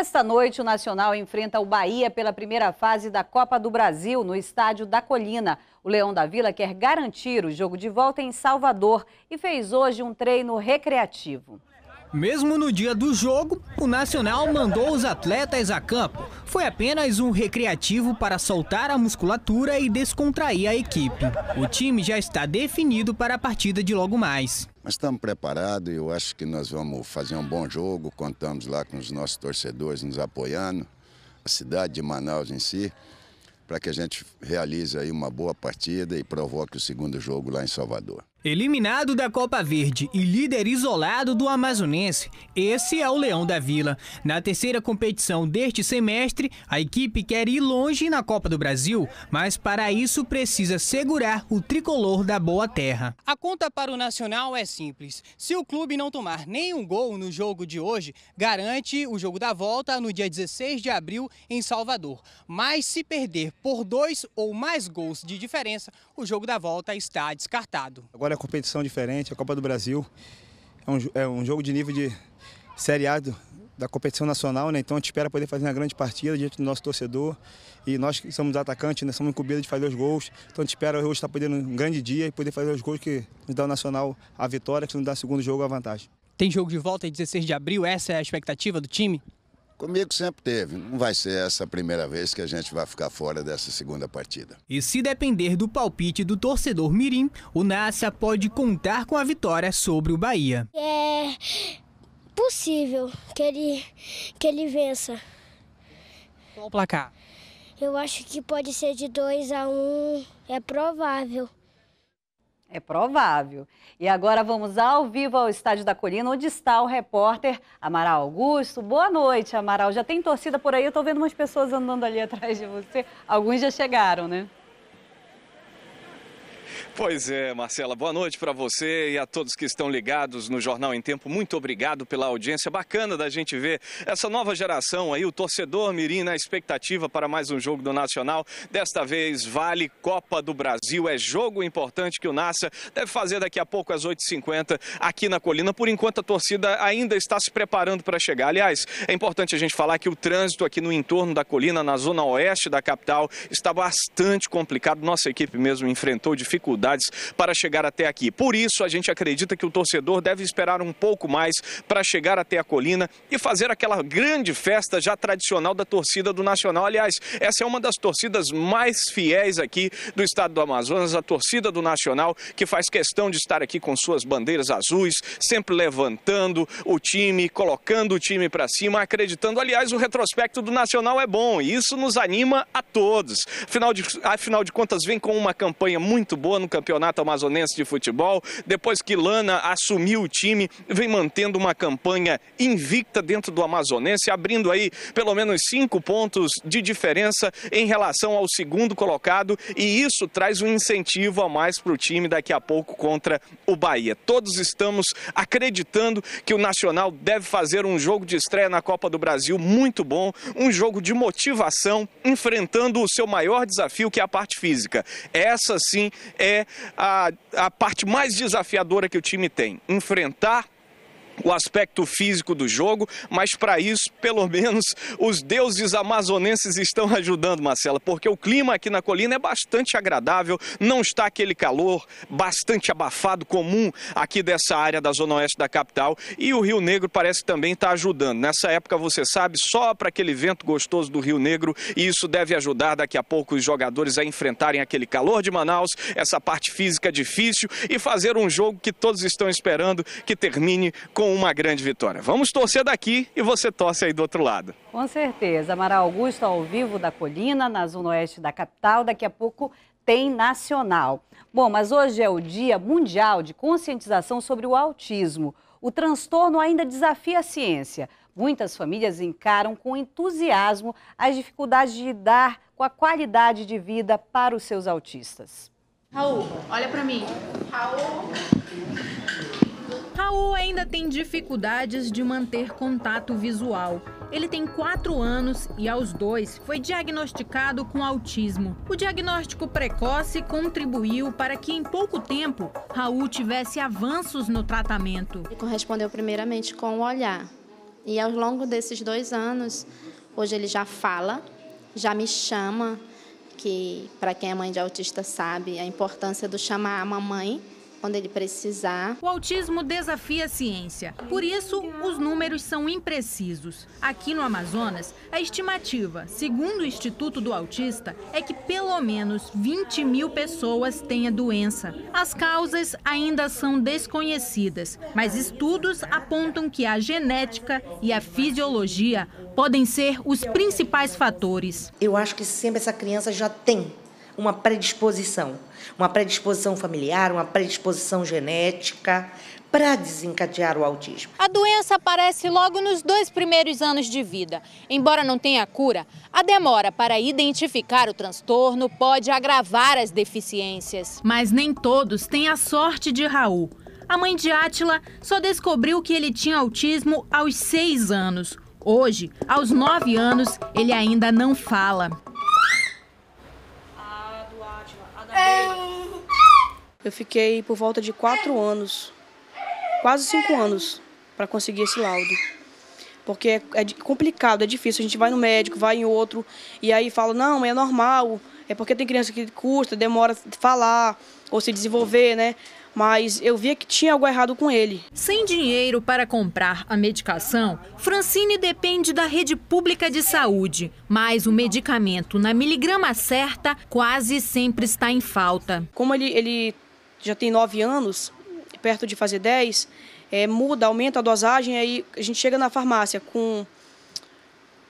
Esta noite, o Nacional enfrenta o Bahia pela primeira fase da Copa do Brasil no Estádio da Colina. O Leão da Vila quer garantir o jogo de volta em Salvador e fez hoje um treino recreativo. Mesmo no dia do jogo, o Nacional mandou os atletas a campo. Foi apenas um recreativo para soltar a musculatura e descontrair a equipe. O time já está definido para a partida de logo mais. Mas estamos preparados e eu acho que nós vamos fazer um bom jogo. Contamos lá com os nossos torcedores nos apoiando, a cidade de Manaus em si, para que a gente realize aí uma boa partida e provoque o segundo jogo lá em Salvador. Eliminado da Copa Verde e líder isolado do Amazonense, esse é o Leão da Vila. Na terceira competição deste semestre, a equipe quer ir longe na Copa do Brasil, mas para isso precisa segurar o tricolor da Boa Terra. A conta para o Nacional é simples. Se o clube não tomar nenhum gol no jogo de hoje, garante o jogo da volta no dia 16 de abril em Salvador. Mas se perder por dois ou mais gols de diferença, o jogo da volta está descartado. Agora olha competição é diferente, a Copa do Brasil é um, é um jogo de nível de Série A do, da competição nacional, né? Então a gente espera poder fazer uma grande partida diante do nosso torcedor. E nós que somos atacantes, né? somos incumbidos de fazer os gols. Então a gente espera hoje estar tá podendo um grande dia e poder fazer os gols que nos dá o Nacional a vitória, que nos dá o segundo jogo a vantagem. Tem jogo de volta em 16 de abril, essa é a expectativa do time? Comigo sempre teve. Não vai ser essa a primeira vez que a gente vai ficar fora dessa segunda partida. E se depender do palpite do torcedor Mirim, o Nassa pode contar com a vitória sobre o Bahia. É possível que ele, que ele vença. Qual o placar? Eu acho que pode ser de 2 a 1, um, é provável. É provável. E agora vamos ao vivo ao Estádio da Colina, onde está o repórter Amaral Augusto. Boa noite, Amaral. Já tem torcida por aí? Eu estou vendo umas pessoas andando ali atrás de você. Alguns já chegaram, né? Pois é, Marcela, boa noite para você e a todos que estão ligados no Jornal em Tempo. Muito obrigado pela audiência. Bacana da gente ver essa nova geração aí, o torcedor Mirim na expectativa para mais um jogo do Nacional. Desta vez, vale Copa do Brasil. É jogo importante que o Nassa deve fazer daqui a pouco às 8h50 aqui na Colina. Por enquanto, a torcida ainda está se preparando para chegar. Aliás, é importante a gente falar que o trânsito aqui no entorno da Colina, na zona oeste da capital, está bastante complicado. Nossa equipe mesmo enfrentou dificuldades dificuldades para chegar até aqui. Por isso, a gente acredita que o torcedor deve esperar um pouco mais para chegar até a colina e fazer aquela grande festa já tradicional da torcida do Nacional. Aliás, essa é uma das torcidas mais fiéis aqui do estado do Amazonas, a torcida do Nacional, que faz questão de estar aqui com suas bandeiras azuis, sempre levantando o time, colocando o time para cima, acreditando. Aliás, o retrospecto do Nacional é bom e isso nos anima a todos. Afinal de, afinal de contas, vem com uma campanha muito boa no Campeonato Amazonense de Futebol. Depois que Lana assumiu o time, vem mantendo uma campanha invicta dentro do Amazonense, abrindo aí pelo menos cinco pontos de diferença em relação ao segundo colocado. E isso traz um incentivo a mais para o time daqui a pouco contra o Bahia. Todos estamos acreditando que o Nacional deve fazer um jogo de estreia na Copa do Brasil muito bom, um jogo de motivação, enfrentando o seu maior desafio, que é a parte física. Essa sim é é a, a parte mais desafiadora que o time tem: enfrentar o aspecto físico do jogo, mas para isso, pelo menos, os deuses amazonenses estão ajudando, Marcela, porque o clima aqui na colina é bastante agradável, não está aquele calor bastante abafado comum aqui dessa área da zona oeste da capital, e o Rio Negro parece também estar tá ajudando. Nessa época, você sabe, só para aquele vento gostoso do Rio Negro, e isso deve ajudar daqui a pouco os jogadores a enfrentarem aquele calor de Manaus, essa parte física difícil e fazer um jogo que todos estão esperando que termine com uma grande vitória. Vamos torcer daqui e você torce aí do outro lado. Com certeza. Amaral Augusto ao vivo da Colina, na zona oeste da capital. Daqui a pouco tem nacional. Bom, mas hoje é o Dia Mundial de Conscientização sobre o Autismo. O transtorno ainda desafia a ciência. Muitas famílias encaram com entusiasmo as dificuldades de lidar com a qualidade de vida para os seus autistas. Raul, olha para mim. Raul. Raul ainda tem dificuldades de manter contato visual. Ele tem 4 anos e, aos dois, foi diagnosticado com autismo. O diagnóstico precoce contribuiu para que, em pouco tempo, Raul tivesse avanços no tratamento. Ele correspondeu primeiramente com o olhar. E, ao longo desses dois anos, hoje ele já fala, já me chama, que, para quem é mãe de autista, sabe a importância do chamar a mamãe quando ele precisar. O autismo desafia a ciência, por isso os números são imprecisos. Aqui no Amazonas, a estimativa, segundo o Instituto do Autista, é que pelo menos 20 mil pessoas têm a doença. As causas ainda são desconhecidas, mas estudos apontam que a genética e a fisiologia podem ser os principais fatores. Eu acho que sempre essa criança já tem uma predisposição, uma predisposição familiar, uma predisposição genética para desencadear o autismo. A doença aparece logo nos dois primeiros anos de vida. Embora não tenha cura, a demora para identificar o transtorno pode agravar as deficiências. Mas nem todos têm a sorte de Raul. A mãe de Átila só descobriu que ele tinha autismo aos seis anos. Hoje, aos nove anos, ele ainda não fala. Eu fiquei por volta de quatro anos, quase cinco anos, para conseguir esse laudo. Porque é, é complicado, é difícil. A gente vai no médico, vai em outro, e aí fala: não, é normal, é porque tem criança que custa, demora falar ou se desenvolver, né? mas eu via que tinha algo errado com ele. Sem dinheiro para comprar a medicação, Francine depende da rede pública de saúde, mas o medicamento na miligrama certa quase sempre está em falta. Como ele, ele já tem nove anos, perto de fazer dez é, muda, aumenta a dosagem, aí a gente chega na farmácia com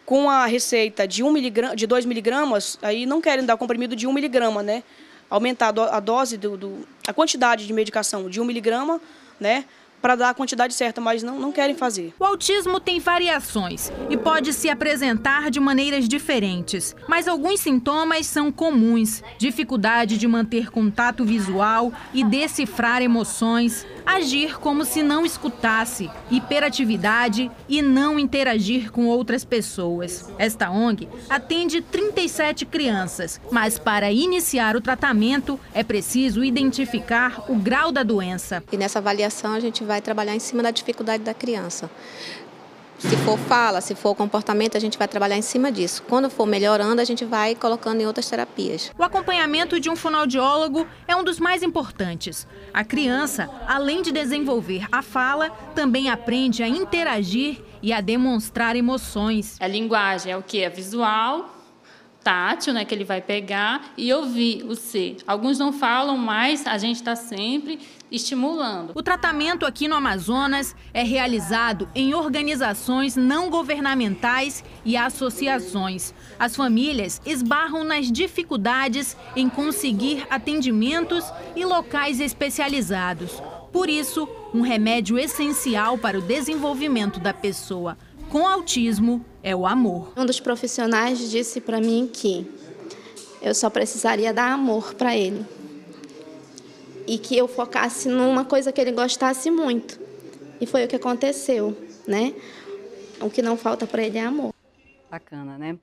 com a receita de 1 miligrama, de 2 miligramas, aí não querem dar o comprimido de 1 miligrama, né? Aumentar a, do, a dose do, do, a quantidade de medicação de 1 miligrama, né? para dar a quantidade certa, mas não, não querem fazer. O autismo tem variações e pode se apresentar de maneiras diferentes, mas alguns sintomas são comuns: dificuldade de manter contato visual e decifrar emoções, agir como se não escutasse, hiperatividade e não interagir com outras pessoas. Esta ONG atende 37 crianças, mas para iniciar o tratamento é preciso identificar o grau da doença. E nessa avaliação a gente vai trabalhar em cima da dificuldade da criança. Se for fala, se for comportamento, a gente vai trabalhar em cima disso. Quando for melhorando, a gente vai colocando em outras terapias. O acompanhamento de um fonoaudiólogo é um dos mais importantes. A criança, além de desenvolver a fala, também aprende a interagir e a demonstrar emoções. A linguagem é o que? É visual, tátil, né, que ele vai pegar e ouvir o ser. Alguns não falam, mas a gente está sempre estimulando. O tratamento aqui no Amazonas é realizado em organizações não governamentais e associações. As famílias esbarram nas dificuldades em conseguir atendimentos e locais especializados. Por isso, um remédio essencial para o desenvolvimento da pessoa com autismo é o amor. Um dos profissionais disse para mim que eu só precisaria dar amor para ele e que eu focasse numa coisa que ele gostasse muito. E foi o que aconteceu, né? O que não falta para ele é amor. Bacana, né?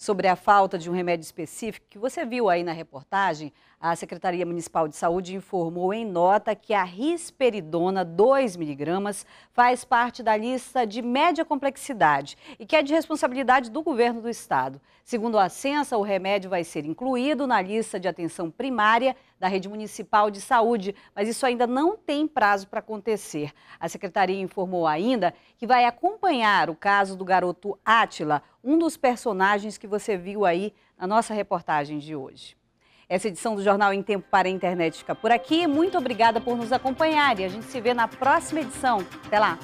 sobre a falta de um remédio específico, que você viu aí na reportagem, a Secretaria Municipal de Saúde informou em nota que a risperidona 2mg faz parte da lista de média complexidade e que é de responsabilidade do governo do estado. Segundo a Censa, o remédio vai ser incluído na lista de atenção primária da Rede Municipal de Saúde, mas isso ainda não tem prazo para acontecer. A secretaria informou ainda que vai acompanhar o caso do garoto Átila, um dos personagens que você viu aí na nossa reportagem de hoje. Essa edição do Jornal em Tempo para a Internet fica por aqui. Muito obrigada por nos acompanhar e a gente se vê na próxima edição. Até lá!